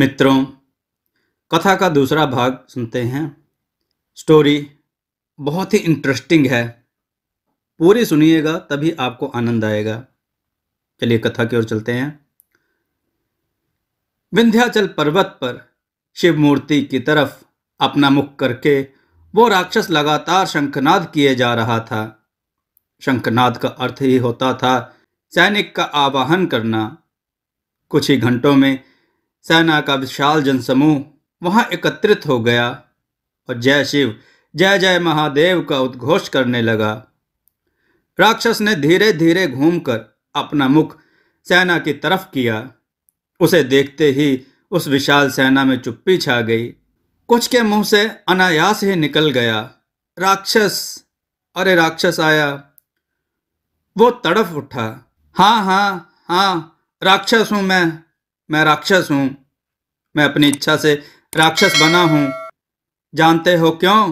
मित्रों कथा का दूसरा भाग सुनते हैं स्टोरी बहुत ही इंटरेस्टिंग है पूरी सुनिएगा तभी आपको आनंद आएगा चलिए कथा की ओर चलते हैं विंध्याचल पर्वत पर शिव मूर्ति की तरफ अपना मुख करके वो राक्षस लगातार शंखनाद किए जा रहा था शंखनाद का अर्थ ही होता था सैनिक का आवाहन करना कुछ ही घंटों में सेना का विशाल जनसमूह वहां एकत्रित हो गया और जय शिव जय जय महादेव का उद्घोष करने लगा राक्षस ने धीरे धीरे घूमकर अपना मुख सेना की तरफ किया उसे देखते ही उस विशाल सेना में चुप्पी छा गई कुछ के मुंह से अनायास ही निकल गया राक्षस अरे राक्षस आया वो तड़फ उठा हाँ हाँ हाँ राक्षस हूँ मैं मैं राक्षस हूँ मैं अपनी इच्छा से राक्षस बना हूं जानते हो क्यों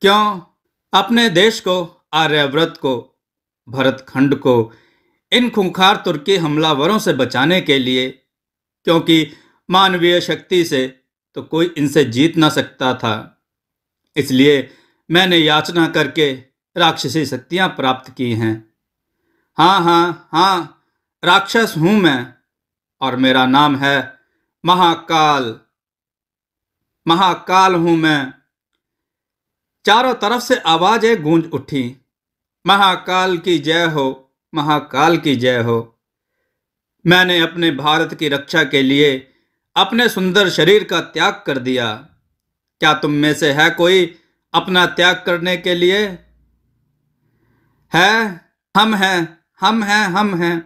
क्यों अपने देश को आर्यव्रत को भरतखंड को इन खूंखार तुर्की हमलावरों से बचाने के लिए क्योंकि मानवीय शक्ति से तो कोई इनसे जीत ना सकता था इसलिए मैंने याचना करके राक्षसी शक्तियां प्राप्त की हैं हाँ हाँ हाँ राक्षस हूं मैं और मेरा नाम है महाकाल महाकाल हूं मैं चारों तरफ से आवाजें गूंज उठी महाकाल की जय हो महाकाल की जय हो मैंने अपने भारत की रक्षा के लिए अपने सुंदर शरीर का त्याग कर दिया क्या तुम में से है कोई अपना त्याग करने के लिए है हम हैं हम हैं हम हैं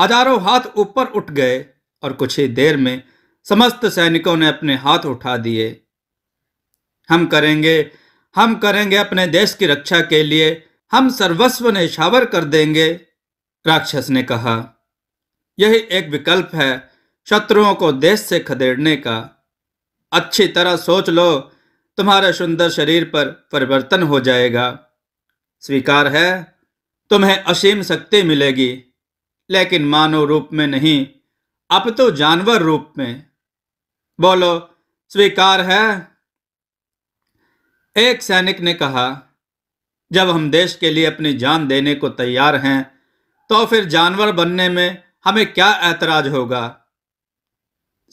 हजारों हाथ ऊपर उठ गए और कुछ ही देर में समस्त सैनिकों ने अपने हाथ उठा दिए हम करेंगे हम करेंगे अपने देश की रक्षा के लिए हम सर्वस्व शावर कर देंगे राक्षस ने कहा यही एक विकल्प है शत्रुओं को देश से खदेड़ने का अच्छी तरह सोच लो तुम्हारे सुंदर शरीर पर परिवर्तन हो जाएगा स्वीकार है तुम्हें असीम शक्ति मिलेगी लेकिन मानव रूप में नहीं अब तो जानवर रूप में बोलो स्वीकार है एक सैनिक ने कहा जब हम देश के लिए अपनी जान देने को तैयार हैं तो फिर जानवर बनने में हमें क्या ऐतराज होगा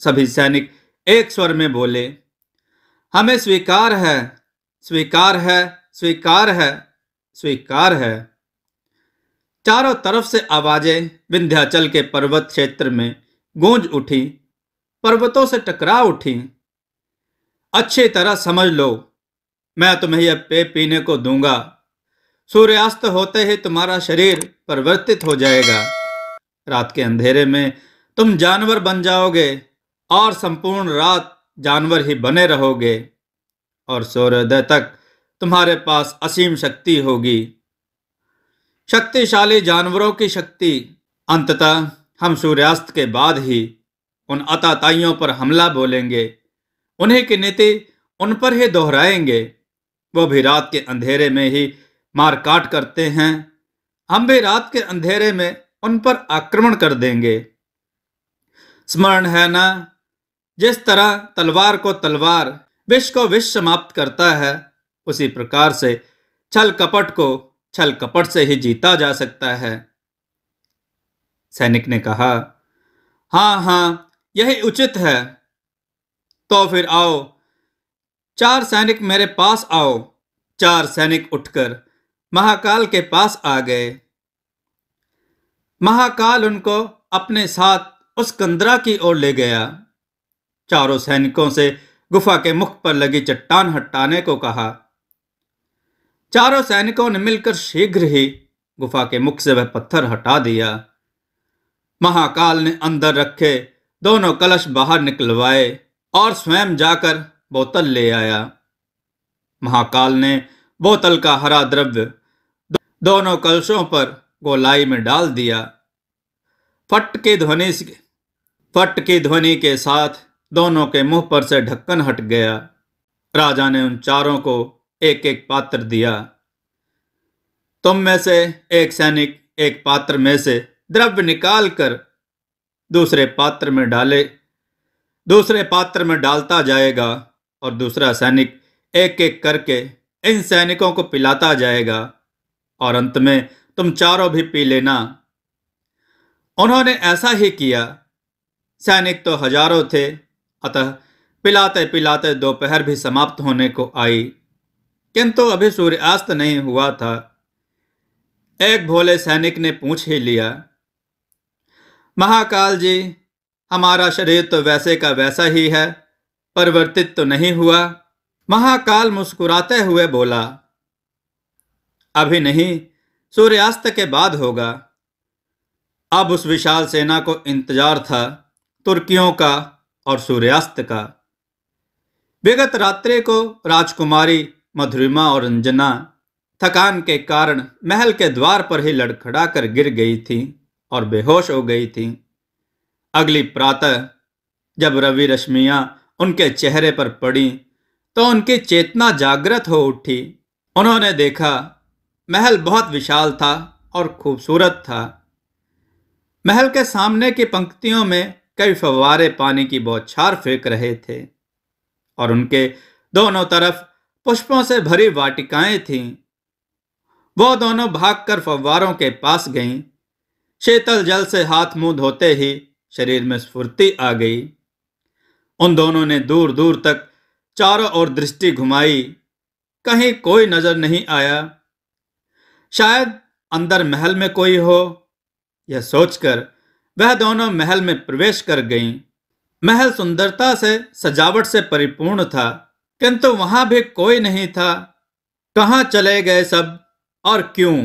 सभी सैनिक एक स्वर में बोले हमें स्वीकार है स्वीकार है स्वीकार है स्वीकार है चारों तरफ से आवाजें विंध्याचल के पर्वत क्षेत्र में गूंज उठी पर्वतों से टकरा उठी अच्छी तरह समझ लो मैं तुम्हें यह पेय पीने को दूंगा सूर्यास्त होते ही तुम्हारा शरीर परिवर्तित हो जाएगा रात के अंधेरे में तुम जानवर बन जाओगे और संपूर्ण रात जानवर ही बने रहोगे और सूर्योदय तक तुम्हारे पास असीम शक्ति होगी शक्तिशाली जानवरों की शक्ति अंततः हम सूर्यास्त के बाद ही उन अताताइयों पर हमला बोलेंगे उन्हें के नेते उन पर ही दोहराएंगे वो भी रात के अंधेरे में ही मार काट करते हैं हम भी रात के अंधेरे में उन पर आक्रमण कर देंगे स्मरण है ना जिस तरह तलवार को तलवार विष को विष समाप्त करता है उसी प्रकार से छल कपट को छल कपट से ही जीता जा सकता है सैनिक ने कहा हाँ हाँ यही उचित है तो फिर आओ चार सैनिक मेरे पास आओ चार सैनिक उठकर महाकाल के पास आ गए महाकाल उनको अपने साथ उस कंदरा की ओर ले गया चारों सैनिकों से गुफा के मुख पर लगी चट्टान हटाने को कहा चारों सैनिकों ने मिलकर शीघ्र ही गुफा के मुख से वह पत्थर हटा दिया महाकाल ने अंदर रखे दोनों कलश बाहर निकलवाए और स्वयं जाकर बोतल ले आया महाकाल ने बोतल का हरा द्रव्य दोनों कलशों पर गोलाई में डाल दिया फट की ध्वनि फट की ध्वनि के साथ दोनों के मुंह पर से ढक्कन हट गया राजा ने उन चारों को एक एक पात्र दिया तुम में से एक सैनिक एक पात्र में से द्रव्य निकालकर दूसरे पात्र में डाले दूसरे पात्र में डालता जाएगा और दूसरा सैनिक एक एक करके इन सैनिकों को पिलाता जाएगा और अंत में तुम चारों भी पी लेना उन्होंने ऐसा ही किया सैनिक तो हजारों थे अतः पिलाते पिलाते दोपहर भी समाप्त होने को आई किंतु अभी सूर्यास्त नहीं हुआ था एक भोले सैनिक ने पूछ ही लिया महाकाल जी हमारा शरीर तो वैसे का वैसा ही है परिवर्तित तो नहीं हुआ महाकाल मुस्कुराते हुए बोला अभी नहीं सूर्यास्त के बाद होगा अब उस विशाल सेना को इंतजार था तुर्कियों का और सूर्यास्त का विगत रात्रि को राजकुमारी मधुरिमा और अंजना थकान के कारण महल के द्वार पर ही लड़खड़ा कर गिर गई थी और बेहोश हो गई थी अगली प्रातः जब रवि रश्मिया उनके चेहरे पर पड़ी तो उनकी चेतना जागृत हो उठी उन्होंने देखा महल बहुत विशाल था और खूबसूरत था महल के सामने की पंक्तियों में कई फवारे पानी की बौछार फेंक रहे थे और उनके दोनों तरफ पुष्पों से भरी वाटिकाएं थीं वो दोनों भागकर फव्वारों के पास गईं शीतल जल से हाथ मुंह धोते ही शरीर में स्फूर्ति आ गई उन दोनों ने दूर दूर तक चारों ओर दृष्टि घुमाई कहीं कोई नजर नहीं आया शायद अंदर महल में कोई हो यह सोचकर वह दोनों महल में प्रवेश कर गईं। महल सुंदरता से सजावट से परिपूर्ण था किंतु वहां भी कोई नहीं था कहाँ चले गए सब और क्यों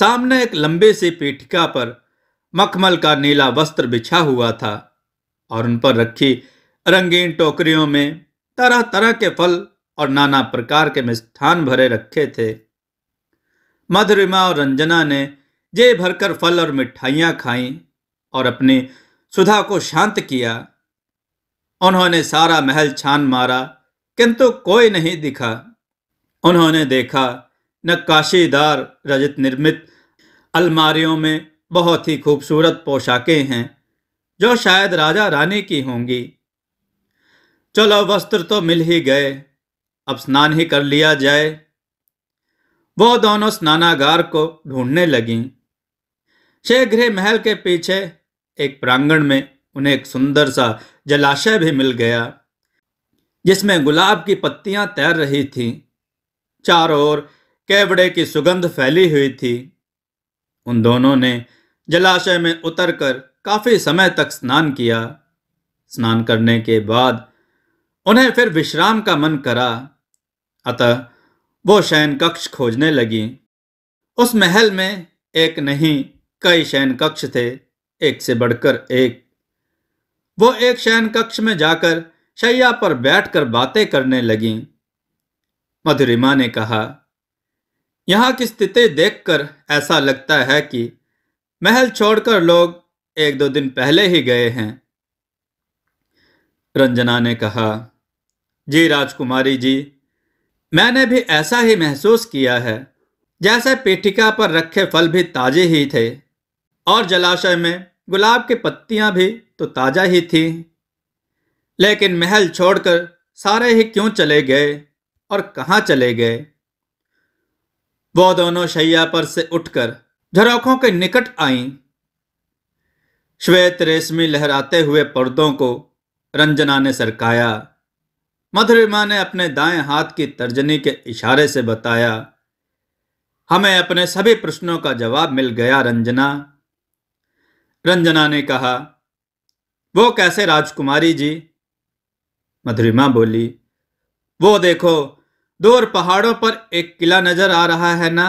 सामने एक लंबे से पेटिका पर मखमल का नीला वस्त्र बिछा हुआ था और उन पर रखी रंगीन टोकरियों में तरह तरह के फल और नाना प्रकार के मिष्ठान भरे रखे थे मधुरिमा और रंजना ने जे भरकर फल और मिठाइयां खाई और अपनी सुधा को शांत किया उन्होंने सारा महल छान मारा किंतु कोई नहीं दिखा उन्होंने देखा नक्काशीदार रजत निर्मित अलमारियों में बहुत ही खूबसूरत पोशाकें हैं जो शायद राजा रानी की होंगी चलो वस्त्र तो मिल ही गए अब स्नान ही कर लिया जाए वो दोनों स्नानागार को ढूंढने लगी शेखगृह महल के पीछे एक प्रांगण में उन्हें एक सुंदर सा जलाशय भी मिल गया जिसमें गुलाब की पत्तियां तैर रही थीं चारों ओर केवड़े की सुगंध फैली हुई थी उन दोनों ने जलाशय में उतरकर काफी समय तक स्नान किया स्नान करने के बाद उन्हें फिर विश्राम का मन करा अतः वो शयन कक्ष खोजने लगी उस महल में एक नहीं कई शयन कक्ष थे एक से बढ़कर एक वो एक शयन कक्ष में जाकर शैया पर बैठकर बातें करने लगी मधुरिमा ने कहा यहाँ की स्थिति देखकर ऐसा लगता है कि महल छोड़कर लोग एक दो दिन पहले ही गए हैं रंजना ने कहा जी राजकुमारी जी मैंने भी ऐसा ही महसूस किया है जैसे पेटिका पर रखे फल भी ताजे ही थे और जलाशय में गुलाब की पत्तियां भी तो ताजा ही थी लेकिन महल छोड़कर सारे ही क्यों चले गए और कहाँ चले गए वह दोनों शैया पर से उठकर झरोखों के निकट आईं श्वेत रेशमी लहराते हुए पर्दों को रंजना ने सरकाया मधुरिमा ने अपने दाएं हाथ की तर्जनी के इशारे से बताया हमें अपने सभी प्रश्नों का जवाब मिल गया रंजना रंजना ने कहा वो कैसे राजकुमारी जी मधुरिमा बोली वो देखो दूर पहाड़ों पर एक किला नजर आ रहा है ना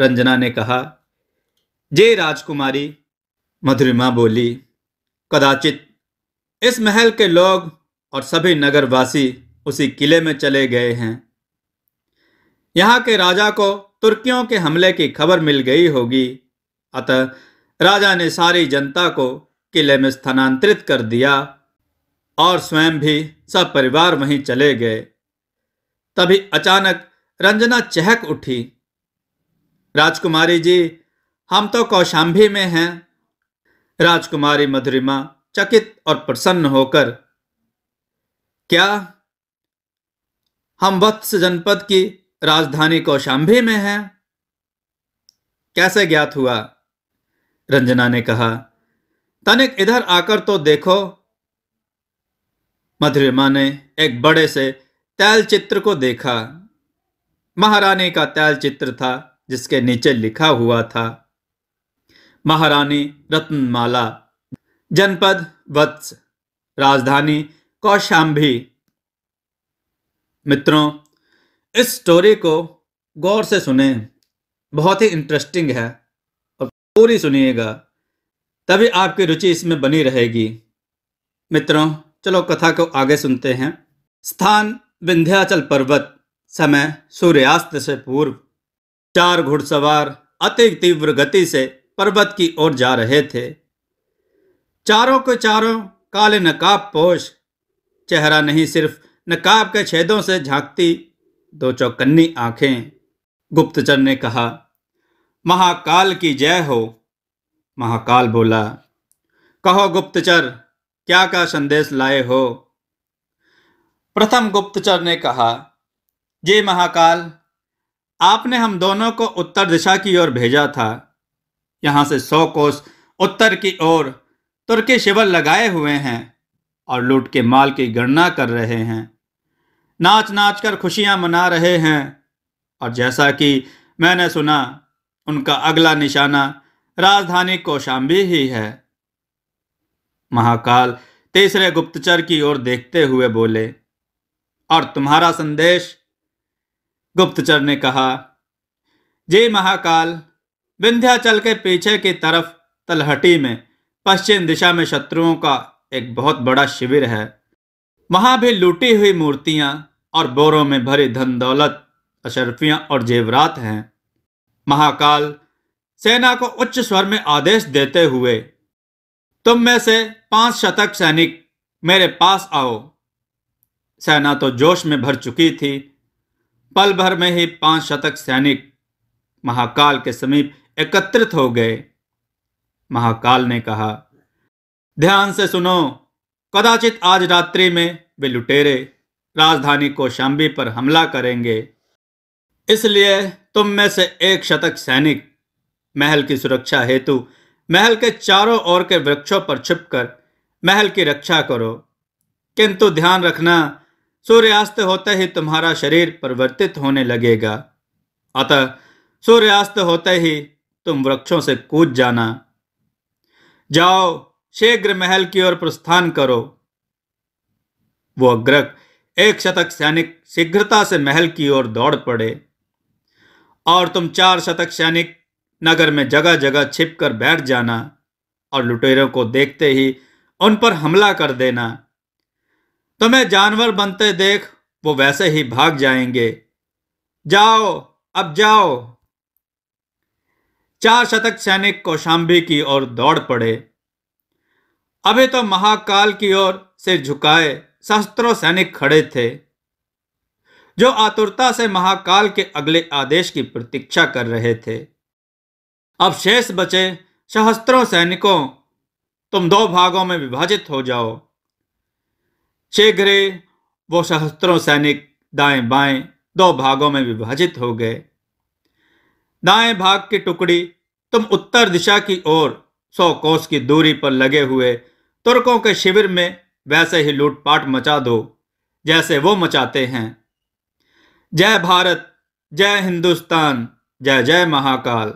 रंजना ने कहा जे राजकुमारी मधुरिमा बोली कदाचित इस महल के लोग और सभी नगरवासी उसी किले में चले गए हैं यहाँ के राजा को तुर्कियों के हमले की खबर मिल गई होगी अतः राजा ने सारी जनता को किले में स्थानांतरित कर दिया और स्वयं भी सब परिवार वहीं चले गए तभी अचानक रंजना चहक उठी राजकुमारी जी हम तो कौशाम्बी में हैं राजकुमारी मधुरिमा चकित और प्रसन्न होकर क्या हम वत्स जनपद की राजधानी कौशाम्बी में हैं कैसे ज्ञात हुआ रंजना ने कहा तनिक इधर आकर तो देखो मधुरिमा ने एक बड़े से तैल चित्र को देखा महारानी का तैल चित्र था जिसके नीचे लिखा हुआ था महारानी रत्नमाला जनपद वत्स राजधानी कौशाम्भी मित्रों इस स्टोरी को गौर से सुने बहुत ही इंटरेस्टिंग है और पूरी सुनिएगा तभी आपकी रुचि इसमें बनी रहेगी मित्रों चलो कथा को आगे सुनते हैं स्थान विंध्याचल पर्वत समय सूर्यास्त से पूर्व चार घुड़सवार अति तीव्र गति से पर्वत की ओर जा रहे थे चारों के चारों काले नकाब पोश चेहरा नहीं सिर्फ नकाब के छेदों से झांकती दो चौकन्नी आंखें गुप्तचर ने कहा महाकाल की जय हो महाकाल बोला कहो गुप्तचर क्या का संदेश लाए हो प्रथम गुप्तचर ने कहा जे महाकाल आपने हम दोनों को उत्तर दिशा की ओर भेजा था यहाँ से सौ कोस उत्तर की ओर तुर्की शिविर लगाए हुए हैं और लूट के माल की गणना कर रहे हैं नाच नाच कर खुशियाँ मना रहे हैं और जैसा कि मैंने सुना उनका अगला निशाना राजधानी कौशाम्बी ही है महाकाल तीसरे गुप्तचर की ओर देखते हुए बोले और तुम्हारा संदेश गुप्तचर ने कहा जय महाकाल विंध्याचल के पीछे की तरफ तलहटी में पश्चिम दिशा में शत्रुओं का एक बहुत बड़ा शिविर है वहां भी लूटी हुई मूर्तियां और बोरों में भरी धन दौलत अशरफियां और जेवरात हैं महाकाल सेना को उच्च स्वर में आदेश देते हुए तुम में से पांच शतक सैनिक मेरे पास आओ सेना तो जोश में भर चुकी थी पल भर में ही पांच शतक सैनिक महाकाल के समीप एकत्रित हो गए महाकाल ने कहा ध्यान से सुनो कदाचित आज रात्रि में वे लुटेरे राजधानी कोशाम्बी पर हमला करेंगे इसलिए तुम में से एक शतक सैनिक महल की सुरक्षा हेतु महल के चारों ओर के वृक्षों पर छिपकर महल की रक्षा करो किंतु ध्यान रखना सूर्यास्त होते ही तुम्हारा शरीर परिवर्तित होने लगेगा अतः सूर्यास्त होते ही तुम वृक्षों से कूद जाना जाओ शीघ्र महल की ओर प्रस्थान करो वो अग्रक एक शतक सैनिक शीघ्रता से महल की ओर दौड़ पड़े और तुम चार शतक सैनिक नगर में जगह जगह छिप कर बैठ जाना और लुटेरों को देखते ही उन पर हमला कर देना तुम्हें तो जानवर बनते देख वो वैसे ही भाग जाएंगे जाओ अब जाओ चार शतक सैनिक कौशाम्बी की ओर दौड़ पड़े अभी तो महाकाल की ओर से झुकाए शस्त्रों सैनिक खड़े थे जो आतुरता से महाकाल के अगले आदेश की प्रतीक्षा कर रहे थे अब शेष बचे सहस्त्रों सैनिकों तुम दो भागों में विभाजित हो जाओ शीघ्र वो सहस्त्रों सैनिक दाएं बाएं दो भागों में विभाजित हो गए दाएं भाग की टुकड़ी तुम उत्तर दिशा की ओर सौ कोस की दूरी पर लगे हुए तुर्कों के शिविर में वैसे ही लूटपाट मचा दो जैसे वो मचाते हैं जय भारत जय हिंदुस्तान जय जय महाकाल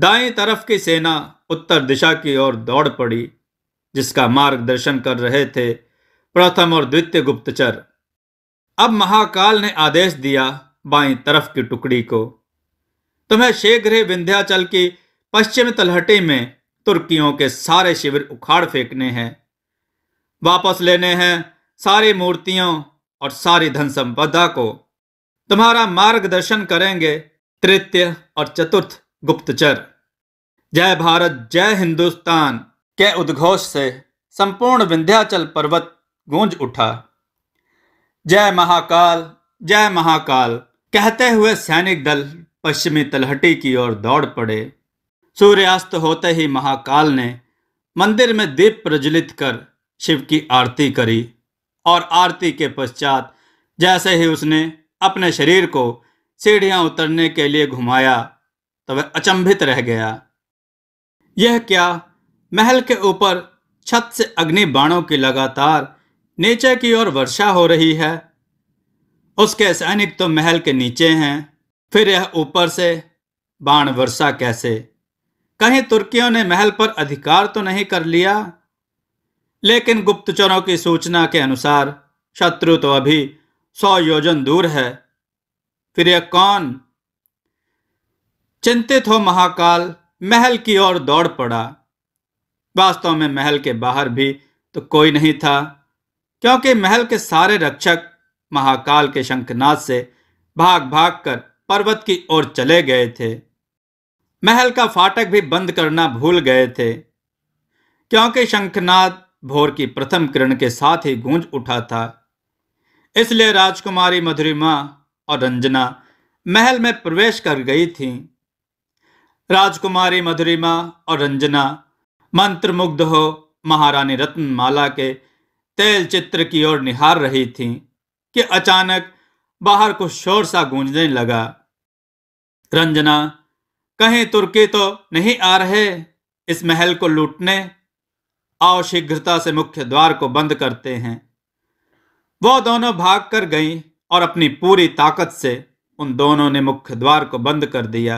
दाएं तरफ की सेना उत्तर दिशा की ओर दौड़ पड़ी जिसका मार्गदर्शन कर रहे थे प्रथम और द्वितीय गुप्तचर अब महाकाल ने आदेश दिया बाई तरफ की टुकड़ी को तुम्हें ही विंध्याचल की पश्चिम तलहटी में तुर्कियों के सारे शिविर उखाड़ फेंकने हैं वापस लेने हैं सारी मूर्तियों और सारी धन संपदा को तुम्हारा मार्गदर्शन करेंगे तृतीय और चतुर्थ गुप्तचर जय भारत जय हिंदुस्तान के उद्घोष से संपूर्ण विंध्याचल पर्वत गूंज उठा जय महाकाल जय महाकाल कहते हुए सैनिक दल पश्चिमी तलहटी की ओर दौड़ पड़े सूर्यास्त होते ही महाकाल ने मंदिर में दीप प्रज्वलित कर शिव की आरती करी और आरती के पश्चात जैसे ही उसने अपने शरीर को सीढ़ियां उतरने के लिए घुमाया तो वह अचंभित रह गया यह क्या महल के ऊपर छत से अग्नि बाणों की लगातार नीचे की ओर वर्षा हो रही है उसके सैनिक तो महल के नीचे हैं फिर यह ऊपर से बाण वर्षा कैसे कहीं तुर्कियों ने महल पर अधिकार तो नहीं कर लिया लेकिन गुप्तचरों की सूचना के अनुसार शत्रु तो अभी सौ योजन दूर है फिर यह कौन चिंतित हो महाकाल महल की ओर दौड़ पड़ा वास्तव में महल के बाहर भी तो कोई नहीं था क्योंकि महल के सारे रक्षक महाकाल के शंखनाद से भाग भाग कर पर्वत की ओर चले गए थे महल का फाटक भी बंद करना भूल गए थे क्योंकि शंखनाद भोर की प्रथम किरण के साथ ही गूंज उठा था इसलिए राजकुमारी मधुरिमा और रंजना महल में प्रवेश कर गई थीं। राजकुमारी मधुरिमा और रंजना मंत्रमुग्ध हो महारानी रत्नमाला के तेल चित्र की ओर निहार रही थीं कि अचानक बाहर कुछ शोर सा गूंजने लगा रंजना कहीं तुर्की तो नहीं आ रहे इस महल को लूटने आओ शीघ्रता से मुख्य द्वार को बंद करते हैं वो दोनों भाग कर गईं और अपनी पूरी ताकत से उन दोनों ने मुख्य द्वार को बंद कर दिया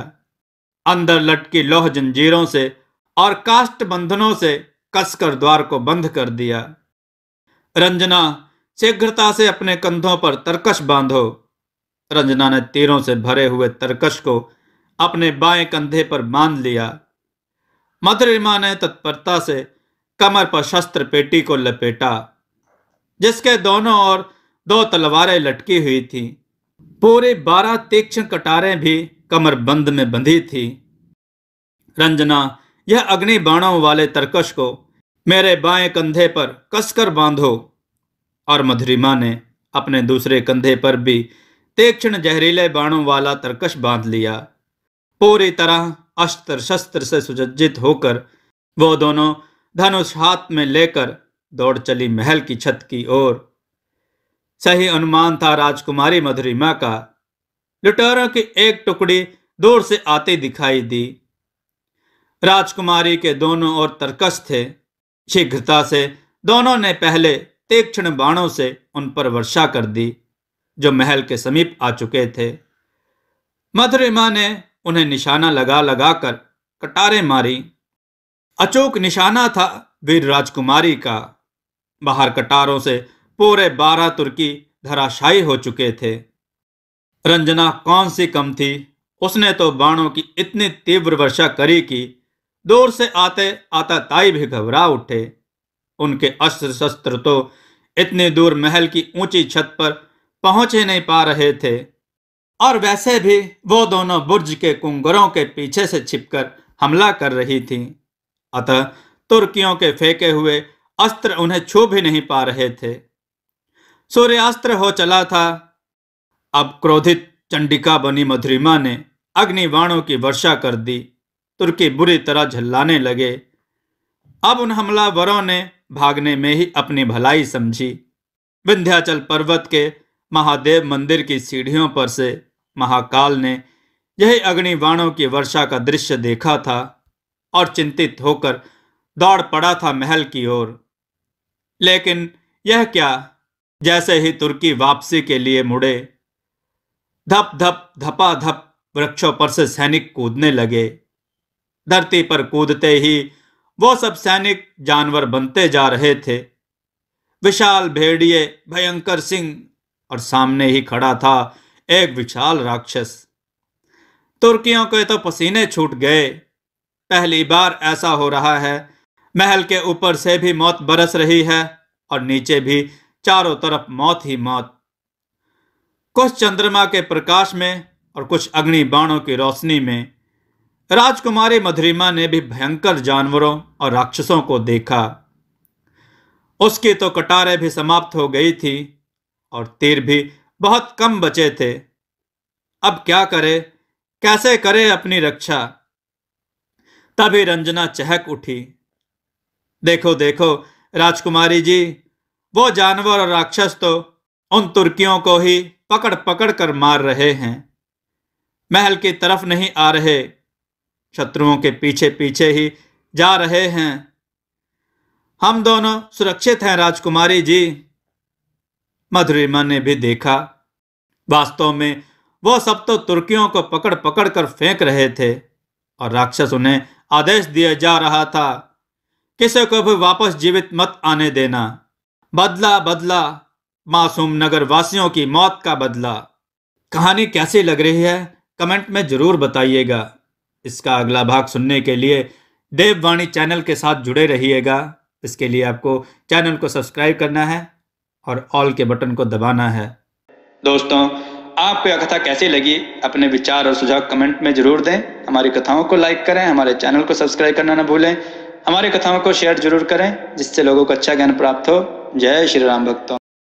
अंदर लटकी लोह जंजीरों से और काष्ट बंधनों से कसकर द्वार को बंद कर दिया रंजना शीघ्रता से अपने कंधों पर तरकश बांधो रंजना ने तीरों से भरे हुए तरकश को अपने बाएं कंधे पर बांध लिया मधुरिमा ने तत्परता से कमर पर शस्त्र पेटी को लपेटा जिसके दोनों ओर दो तलवारें लटकी हुई थी पूरी बारह तीक्ष्ण कटारें भी कमर बंद में बंधी थी रंजना यह अग्नि बाणों वाले तरकश को मेरे बाएं कंधे पर कसकर बांधो और मधुरिमा ने अपने दूसरे कंधे पर भी तीक्ष्ण जहरीले बाणों वाला तरकश बांध लिया पूरी तरह अस्त्र शस्त्र से सुजज्जित होकर वो दोनों धनुष हाथ में लेकर दौड़ चली महल की छत की ओर सही अनुमान था राजकुमारी मधुरिमा का लुटेरों की एक टुकड़ी दूर से आते दिखाई दी राजकुमारी के दोनों ओर तरकस थे शीघ्रता से दोनों ने पहले तीक्ष्ण बाणों से उन पर वर्षा कर दी जो महल के समीप आ चुके थे मधुरिमा ने उन्हें निशाना लगा लगा कर कटारे मारी अचूक निशाना था वीर राजकुमारी का बाहर कटारों से पूरे बारह तुर्की धराशायी हो चुके थे रंजना कौन सी कम थी उसने तो बाणों की इतनी तीव्र वर्षा करी कि दूर से आते आता ताई भी घबरा उठे उनके अस्त्र शस्त्र तो इतनी दूर महल की ऊंची छत पर पहुंच ही नहीं पा रहे थे और वैसे भी वो दोनों बुर्ज के कुंगरों के पीछे से छिपकर हमला कर रही थी अतः तुर्कियों के फेंके हुए अस्त्र उन्हें छू भी नहीं पा रहे थे सूर्यास्त्र हो चला था अब क्रोधित चंडिका बनी मधुरिमा ने अग्निवाणों की वर्षा कर दी तुर्के बुरी तरह झल्लाने लगे अब उन हमलावरों ने भागने में ही अपनी भलाई समझी विंध्याचल पर्वत के महादेव मंदिर की सीढ़ियों पर से महाकाल ने यही अग्निवाणों की वर्षा का दृश्य देखा था और चिंतित होकर दौड़ पड़ा था महल की ओर लेकिन यह क्या जैसे ही तुर्की वापसी के लिए मुड़े धप धप धपा धप वृक्षों पर से सैनिक कूदने लगे धरती पर कूदते ही वो सब सैनिक जानवर बनते जा रहे थे विशाल भेड़िए भयंकर सिंह और सामने ही खड़ा था एक विशाल राक्षस तुर्कियों के तो पसीने छूट गए पहली बार ऐसा हो रहा है महल के ऊपर से भी मौत बरस रही है और नीचे भी चारों तरफ मौत ही मौत कुछ चंद्रमा के प्रकाश में और कुछ अग्नि बाणों की रोशनी में राजकुमारी मधुरिमा ने भी भयंकर जानवरों और राक्षसों को देखा उसकी तो कटारे भी समाप्त हो गई थी और तीर भी बहुत कम बचे थे अब क्या करे कैसे करे अपनी रक्षा तभी रंजना चहक उठी देखो देखो राजकुमारी जी वो जानवर और राक्षस तो उन तुर्कियों को ही पकड़ पकड़ कर मार रहे हैं महल की तरफ नहीं आ रहे शत्रुओं के पीछे पीछे ही जा रहे हैं हम दोनों सुरक्षित हैं राजकुमारी जी मधुरिमा ने भी देखा वास्तव में वो सब तो तुर्कियों को पकड़ पकड़ कर फेंक रहे थे और राक्षस उन्हें आदेश दिया जा रहा था किसी को भी वापस जीवित मत आने देना बदला बदला मासूम नगर वासियों की मौत का बदला कहानी कैसी लग रही है कमेंट में ज़रूर बताइएगा इसका अगला भाग सुनने के लिए देववाणी चैनल के साथ जुड़े रहिएगा इसके लिए आपको चैनल को सब्सक्राइब करना है और ऑल के बटन को दबाना है दोस्तों आपको यह कथा कैसी लगी अपने विचार और सुझाव कमेंट में जरूर दें हमारी कथाओं को लाइक करें हमारे चैनल को सब्सक्राइब करना ना भूलें हमारी कथाओं को शेयर जरूर करें जिससे लोगों को अच्छा ज्ञान प्राप्त हो जय श्री राम भक्तों